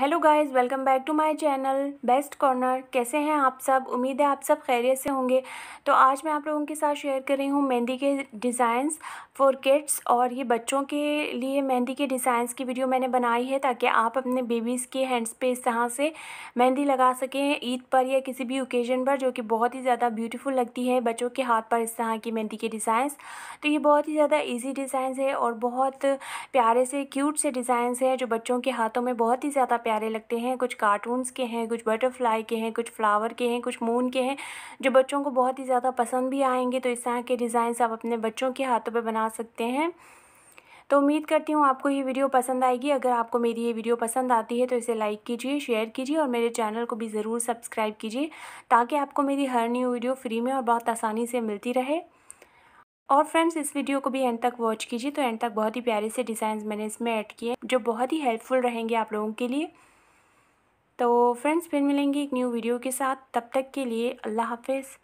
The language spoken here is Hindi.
hello guys welcome back to my channel best corner कैसे हैं आप सब उम्मीद है आप सब खैरियत से होंगे तो आज मैं आप लोगों के साथ शेयर कर रही हूँ मेहंदी के डिज़ाइंस फॉर किड्स और ये बच्चों के लिए मेहंदी के डिज़ाइंस की वीडियो मैंने बनाई है ताकि आप अपने बेबीज़ के हैंड्स पे इस तरह से मेहंदी लगा सकें ईद पर या किसी भी ओकेजन पर जो कि बहुत ही ज़्यादा ब्यूटीफुल लगती है बच्चों के हाथ पर इस तरह की मेहंदी के डिज़ाइंस तो ये बहुत ही ज़्यादा ईजी डिज़ाइंस है और बहुत प्यारे से क्यूट से डिज़ाइंस हैं जो बच्चों के हाथों में बहुत ही ज़्यादा प्यारे लगते हैं कुछ कार्टून्स के हैं कुछ बटरफ्लाई के हैं कुछ फ्लावर के हैं कुछ मून के हैं जो बच्चों को बहुत ही ज़्यादा पसंद भी आएंगे तो इस तरह के डिज़ाइंस आप अपने बच्चों के हाथों पर बना सकते हैं तो उम्मीद करती हूँ आपको ये वीडियो पसंद आएगी अगर आपको मेरी ये वीडियो पसंद आती है तो इसे लाइक कीजिए शेयर कीजिए और मेरे चैनल को भी ज़रूर सब्सक्राइब कीजिए ताकि आपको मेरी हर न्यू वीडियो फ्री में और बहुत आसानी से मिलती रहे और फ्रेंड्स इस वीडियो को भी एंड तक वॉच कीजिए तो एंड तक बहुत ही प्यारे से डिज़ाइन मैंने इसमें ऐड किए जो बहुत ही हेल्पफुल रहेंगे आप लोगों के लिए तो फ्रेंड्स फिर मिलेंगे एक न्यू वीडियो के साथ तब तक के लिए अल्लाह हाफिज़